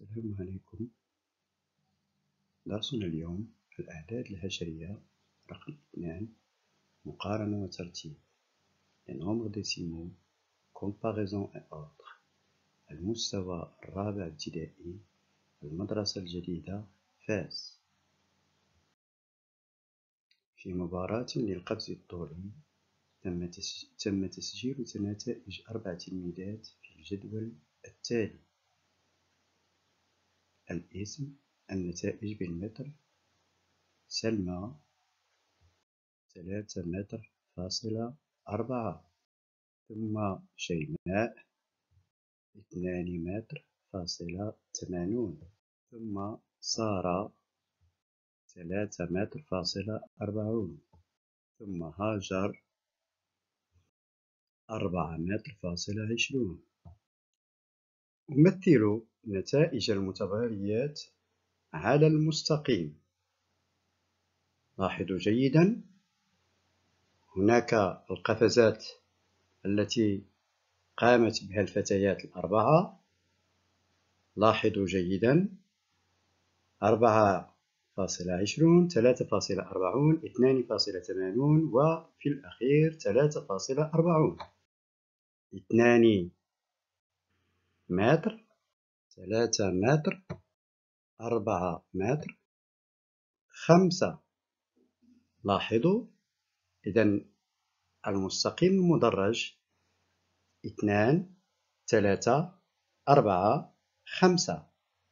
السلام عليكم درسنا اليوم الأعداد الهشرية رقم اثنان مقارنة وترتيب les nombres كومباريزون comparaison et المستوى الرابع ابتدائي المدرسة الجديدة فاس في مباراة للقفز الطولي تم تسجيل نتائج أربع تلميذات في الجدول التالي الاسم النتائج بالمتر سلمى ثلاثة متر فاصلة أربعة ثم شيماء اثنان متر فاصلة ثمانون ثم سارة ثلاثة متر فاصلة أربعون ثم هاجر أربعة متر فاصلة عشرون تمثل نتائج المتغيرات على المستقيم لاحظوا جيدا هناك القفزات التي قامت بها الفتيات الأربعة لاحظوا جيدا أربعة فاصلة عشرون ثلاثة فاصلة أربعون اثنان فاصلة ثمانون وفي الأخير ثلاثة فاصلة أربعون اثنان متر ثلاثة متر أربعة متر خمسة لاحظوا إذا المستقيم المدرج اثنان ثلاثة أربعة خمسة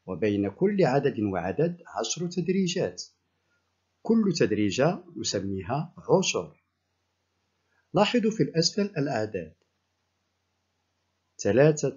وبين كل عدد وعدد عشر تدريجات كل تدريجة نسميها عشر لاحظوا في الأسفل الأعداد ثلاثة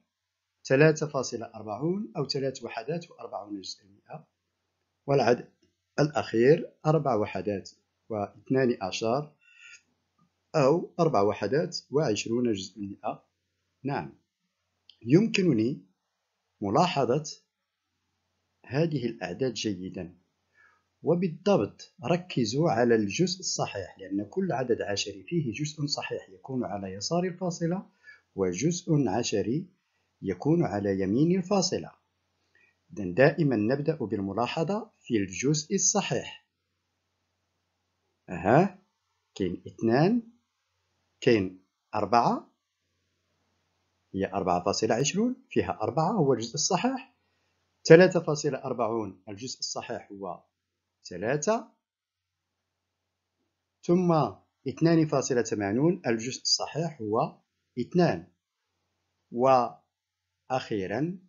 3.40 أو 3 وحدات و40 جزء المئة والعدد الأخير 4 وحدات و12 أو 4 وحدات و20 جزء المئة نعم يمكنني ملاحظة هذه الأعداد جيدا وبالضبط ركزوا على الجزء الصحيح لأن كل عدد عشري فيه جزء صحيح يكون على يسار الفاصلة وجزء عشري يكون على يمين فاصلة إذن دائما نبدأ بالملاحظة في الجزء الصحيح أها كاين اثنان كاين أربعة هي أربعة فاصلة عشرون فيها أربعة هو الجزء الصحيح ثلاثة فاصلة أربعون الجزء الصحيح هو ثلاثة ثم اثنان فاصلة ثمانون الجزء الصحيح هو اثنان و أخيرا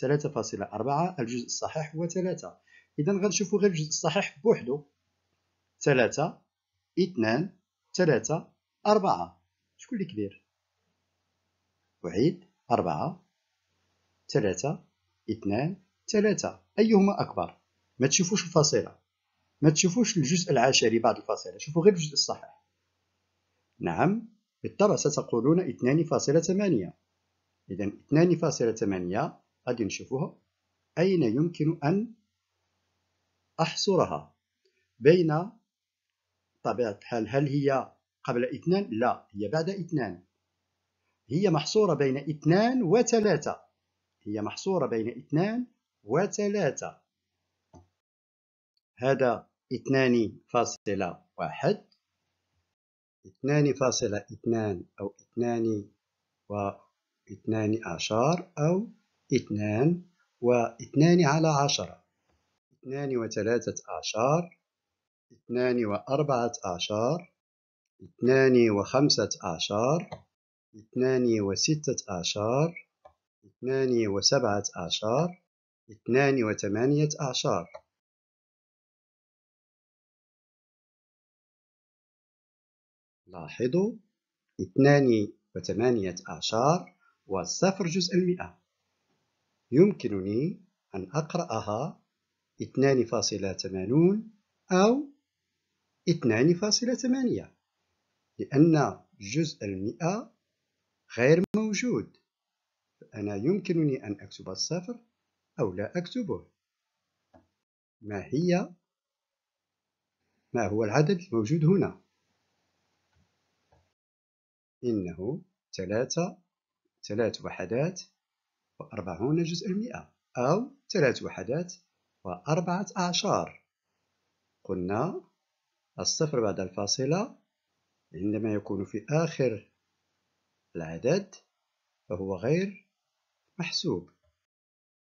3.4 الجزء الصحيح هو 3 إذا غنشوفوا غير الجزء الصحيح بوحدو 3 2 3 4 شكون اللي كبير أعيد 4 3 2 3 أيهما أكبر ما تشوفوش الفاصلة ما تشوفوش الجزء العشري بعد الفاصلة شوفوا غير الجزء الصحيح نعم بالطبع ستقولون 2.8 إذا 2.8 غادي نشوفوها أين يمكن أن أحصرها بين طبيعة الحال هل هي قبل اثنان؟ لا هي بعد اثنان هي محصورة بين اثنان وثلاثة هي محصورة بين اثنان وثلاثة هذا اثنان فاصلة واحد اثنان فاصلة اثنان أو اثنان و اثنان عشر أو اثنان واثنان على عشرة اثنان وثلاثة عشر اثنان وأربعة عشر اثنان وخمسة عشر اثنان وستة عشر اثنان وسبعة عشر اثنان وثمانية عشر لاحظوا اثنان وثمانية عشر وصفر جزء المئة يمكنني أن أقرأها 2.80 أو 2.8 لأن جزء المئة غير موجود فأنا يمكنني أن أكتب الصفر أو لا أكتبه ما هي ما هو العدد الموجود هنا إنه ثلاثة ثلاث وحدات وأربعون جزء المئة أو ثلاث وحدات وأربعة أعشار قلنا الصفر بعد الفاصلة عندما يكون في آخر العدد فهو غير محسوب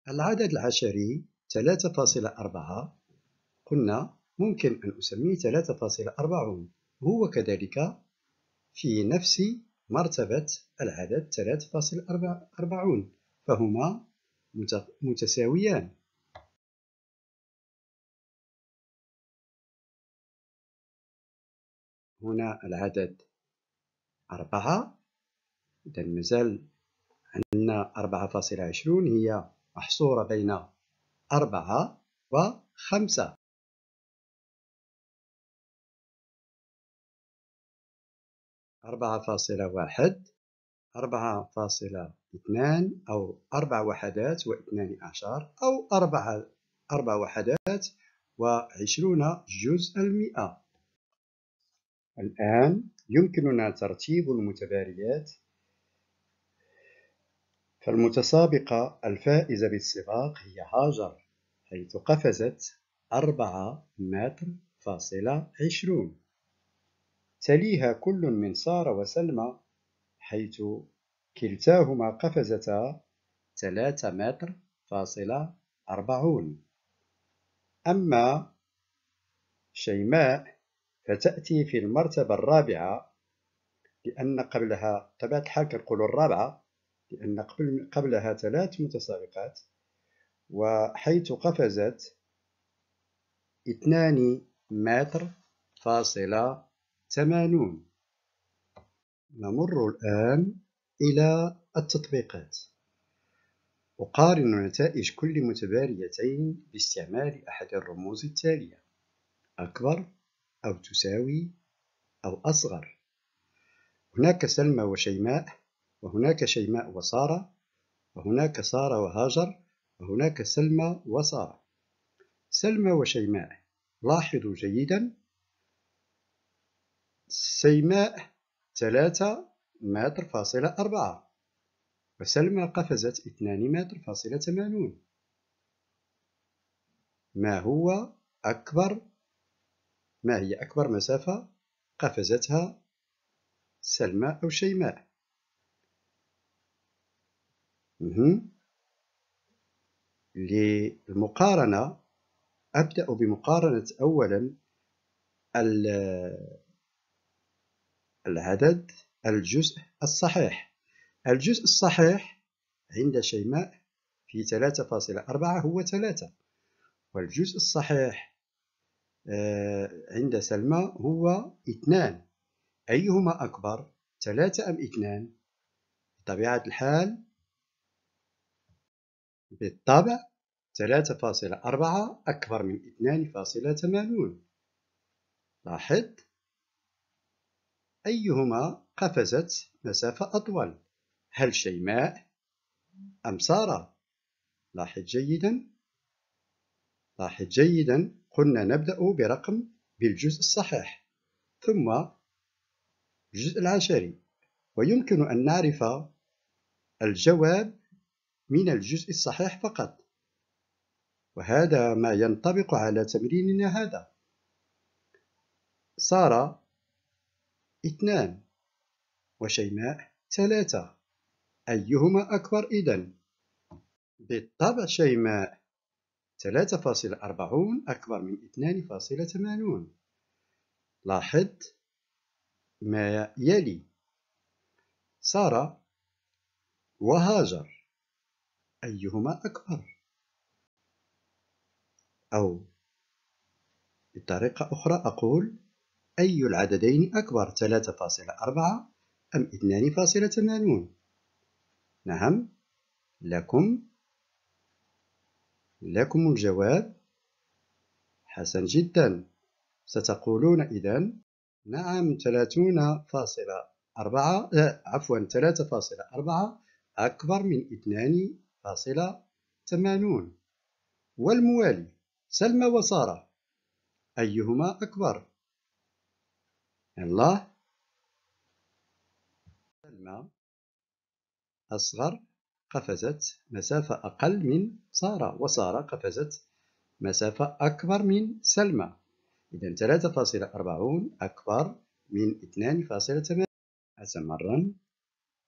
العدد العشري ثلاثة فاصلة أربعة قلنا ممكن أن أسميه أربعون هو كذلك في نفس مرتبة العدد فاصل أربعون فهما متساويان هنا العدد أربعة إذا مازال عندنا أربعة فاصلة عشرون هي محصورة بين أربعة وخمسة أربعة فاصلة واحد أربعة فاصلة اثنان أو أربع وحدات واثنان عشر أو أربعة أربع وحدات وعشرون جزء المئة الآن يمكننا ترتيب المتباريات فالمتسابقة الفائزة بالسباق هي هاجر حيث قفزت أربعة متر فاصلة عشرون تليها كل من سارة وسلمى حيث كلتاهما قفزتا ثلاثة متر فاصلة أربعون أما شيماء فتأتي في المرتبة الرابعة لأن قبلها طبيعة الحال كنقول الرابعة لأن قبل قبلها ثلاث متسابقات وحيث قفزت اثنان متر فاصلة ثمانون نمر الآن إلى التطبيقات أقارن نتائج كل متباريتين باستعمال أحد الرموز التالية أكبر أو تساوي أو أصغر هناك سلمى وشيماء وهناك شيماء وسارة وهناك سارة وهاجر وهناك سلمى وسارة سلمى وشيماء لاحظوا جيدا سيماء ثلاثة متر فاصلة أربعة وسلمى قفزت اثنان متر فاصلة ثمانون ما هو أكبر ما هي أكبر مسافة قفزتها سلمى أو شيماء للمقارنة أبدأ بمقارنة أولا العدد الجزء الصحيح الجزء الصحيح عند شيماء في 3.4 هو 3 والجزء الصحيح آه، عند سلمى هو 2 أيهما أكبر 3 أم 2 بطبيعة الحال بالطبع 3.4 أكبر من 2.80 لاحظ أيهما قفزت مسافة أطول هل شيماء أم سارة لاحظ جيدا لاحظ جيدا قلنا نبدأ برقم بالجزء الصحيح ثم الجزء العشري ويمكن أن نعرف الجواب من الجزء الصحيح فقط وهذا ما ينطبق على تمريننا هذا سارة اثنان وشيماء ثلاثة أيهما أكبر إذن؟ بالطبع شيماء 3.40 أكبر من 2.80 لاحظ ما يلي سارة وهاجر أيهما أكبر؟ أو بطريقة أخرى أقول أي العددين أكبر 3.4 أم 2.80؟ نعم لكم لكم الجواب حسن جدا ستقولون إذا نعم 30.4 لا آه، عفوا 3.4 أكبر من 2.80 والموالي سلمى وسارة أيهما أكبر؟ يلا الماء أصغر قفزت مسافة أقل من سارة وسارة قفزت مسافة أكبر من سلمى إذن 3.40 أكبر من 2.8 أتمرن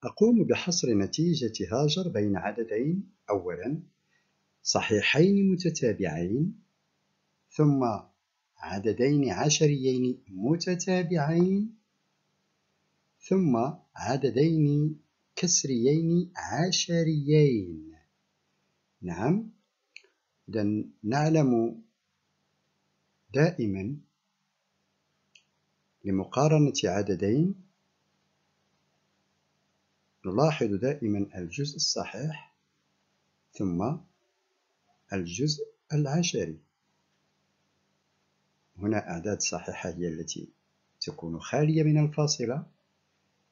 أقوم بحصر نتيجة هاجر بين عددين أولا صحيحين متتابعين ثم عددين عشريين متتابعين ثم عددين كسريين عشريين نعم إذا نعلم دائما لمقارنة عددين نلاحظ دائما الجزء الصحيح ثم الجزء العشري هنا أعداد صحيحة هي التي تكون خالية من الفاصلة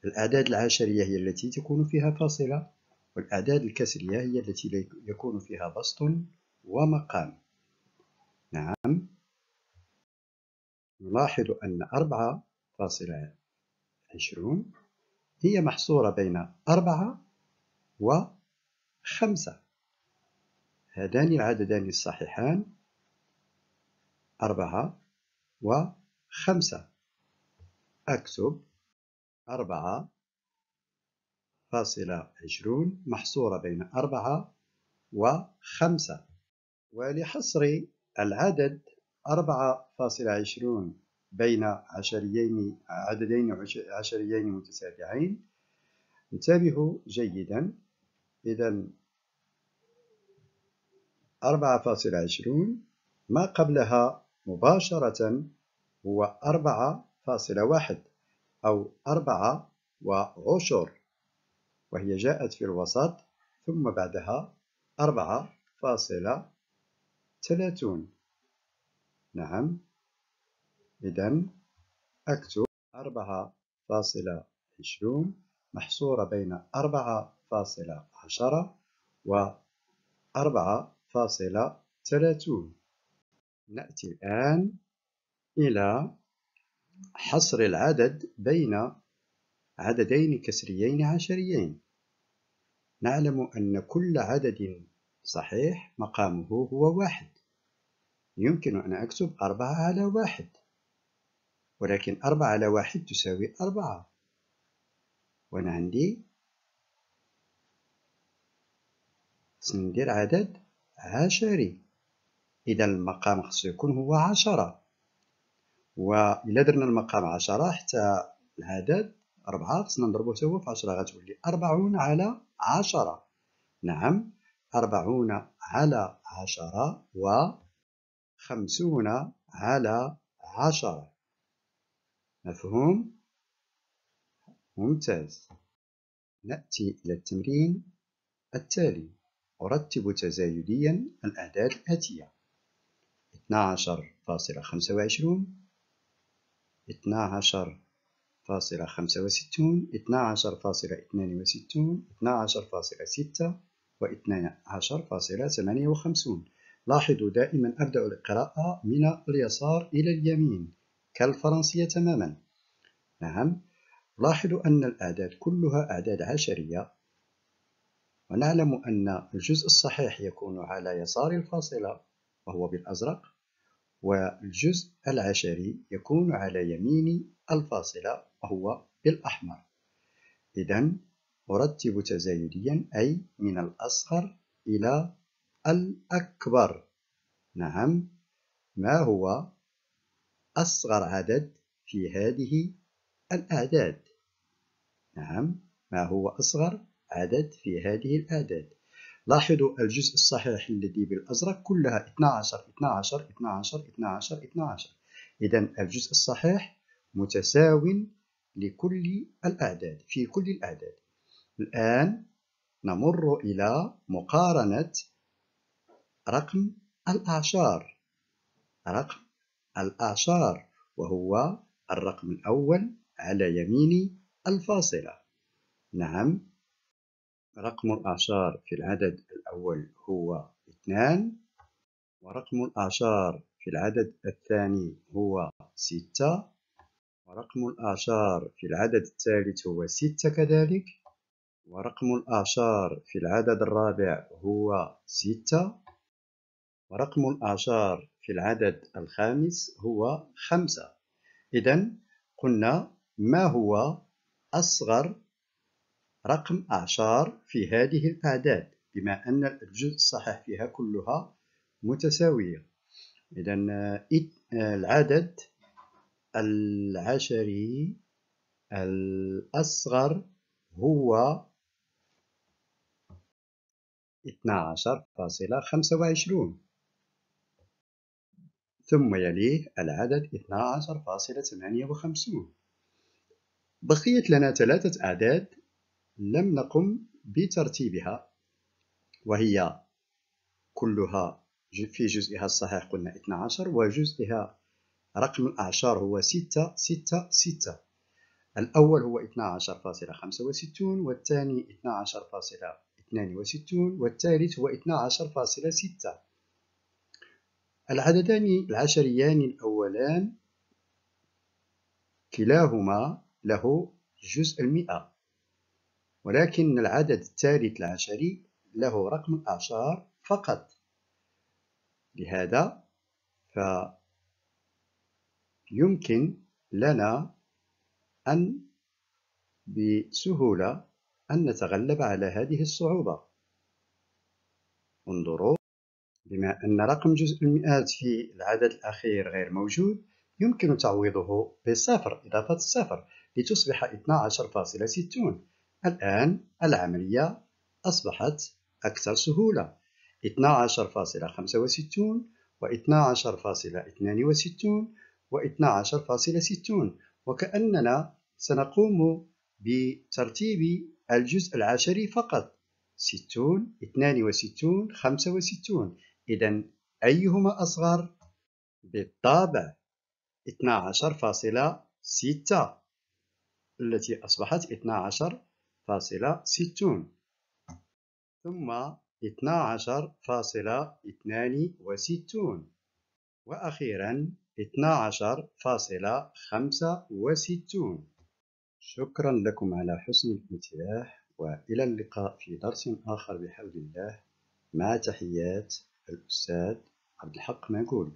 الأعداد العشرية هي التي تكون فيها فاصلة والأعداد الكسرية هي التي يكون فيها بسط ومقام نعم نلاحظ أن أربعة فاصلة عشرون هي محصورة بين أربعة وخمسة هذان العددان الصحيحان أربعة وخمسة أكتب أربعة فاصلة عشرون محصورة بين أربعة وخمسة ولحصر العدد أربعة فاصلة عشرون بين عشريين عددين عشريين متسابعين انتبهوا جيدا إذا أربعة فاصلة عشرون ما قبلها مباشرة هو أربعة فاصلة واحد أو أربعة وعشر وهي جاءت في الوسط ثم بعدها أربعة فاصلة ثلاثون نعم إذن أكتب أربعة فاصلة عشرون محصورة بين أربعة فاصلة عشرة وأربعة فاصلة ثلاثون نأتي الآن إلى حصر العدد بين عددين كسريين عشريين نعلم أن كل عدد صحيح مقامه هو واحد يمكن أن أكتب أربعة على واحد ولكن أربعة على واحد تساوي أربعة وأنا عندي سندير عدد عشري إذا المقام خصو يكون هو عشرة وإلا درنا المقام 10 حتى العدد 4 خصنا نضربو حتى هو في 10 غتولي 40 على 10 نعم 40 على 10 و 50 على 10 مفهوم ممتاز نأتي إلى التمرين التالي أرتب تزايديا الأعداد الآتية 12.25 12 فاصلة خمسة وستون اثنا عشر فاصلة اثنان وستون اثنا عشر فاصلة ستة واثنا عشر فاصلة ثمانية وخمسون لاحظوا دائما أبدأ القراءة من اليسار إلى اليمين كالفرنسية تماما نعم لاحظوا أن الأعداد كلها أعداد عشرية ونعلم أن الجزء الصحيح يكون على يسار الفاصلة وهو بالأزرق والجزء العشري يكون على يمين الفاصلة وهو بالأحمر إذا أرتب تزايديا أي من الأصغر إلى الأكبر نعم ما هو أصغر عدد في هذه الأعداد نعم ما هو أصغر عدد في هذه الأعداد لاحظوا الجزء الصحيح الذي بالأزرق كلها 12 12 12 12 12 إذا الجزء الصحيح متساو لكل الأعداد في كل الأعداد الآن نمر إلى مقارنة رقم الأعشار رقم الأعشار وهو الرقم الأول على يمين الفاصلة نعم رقم الأعشار في العدد الأول هو اثنان ورقم الأعشار في العدد الثاني هو ستة ورقم الأعشار في العدد الثالث هو ستة كذلك ورقم الأعشار في العدد الرابع هو ستة ورقم الأعشار في العدد الخامس هو خمسة إذا قلنا ما هو أصغر رقم أعشار في هذه الأعداد بما أن الجزء الصحيح فيها كلها متساوية إذا العدد العشري الأصغر هو 12.25 ثم يليه العدد 12.58 بقيت لنا ثلاثة أعداد لم نقم بترتيبها وهي كلها في جزئها الصحيح قلنا 12 وجزئها رقم الأعشار هو 6 6 6 الأول هو 12.65 والثاني 12.62 والثالث هو 12.6 العددان العشريان الأولان كلاهما له جزء المئة ولكن العدد الثالث العشري له رقم الأعشار فقط لهذا فيمكن لنا أن بسهولة أن نتغلب على هذه الصعوبة انظروا بما أن رقم جزء المئات في العدد الأخير غير موجود يمكن تعويضه بصفر إضافة الصفر لتصبح 12.60 الآن العملية أصبحت أكثر سهولة 12.65 و 12.62 و 12.60 وكأننا سنقوم بترتيب الجزء العشري فقط 60 62 65 إذا أيهما أصغر؟ بالطبع 12.6 التي أصبحت 12.6 فاصلة ستون ثم اثنا عشر فاصلة اثنان وستون وأخيرا اثنا عشر فاصلة خمسة وستون شكرا لكم على حسن الانتباه وإلى اللقاء في درس آخر بحول الله مع تحيات الأستاذ عبد الحق ماقول